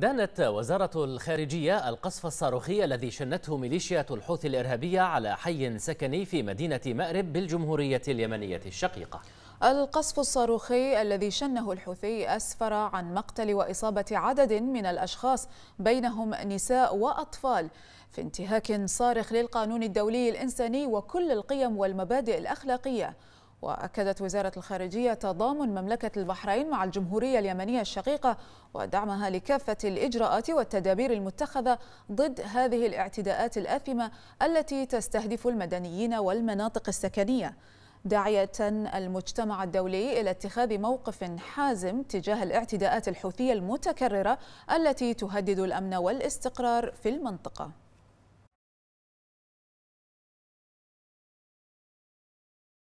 دانت وزارة الخارجية القصف الصاروخي الذي شنته ميليشيا الحوثي الإرهابية على حي سكني في مدينة مأرب بالجمهورية اليمنية الشقيقة القصف الصاروخي الذي شنه الحوثي أسفر عن مقتل وإصابة عدد من الأشخاص بينهم نساء وأطفال في انتهاك صارخ للقانون الدولي الإنساني وكل القيم والمبادئ الأخلاقية وأكدت وزارة الخارجية تضامن مملكة البحرين مع الجمهورية اليمنية الشقيقة ودعمها لكافة الإجراءات والتدابير المتخذة ضد هذه الاعتداءات الآثمة التي تستهدف المدنيين والمناطق السكنية داعية المجتمع الدولي إلى اتخاذ موقف حازم تجاه الاعتداءات الحوثية المتكررة التي تهدد الأمن والاستقرار في المنطقة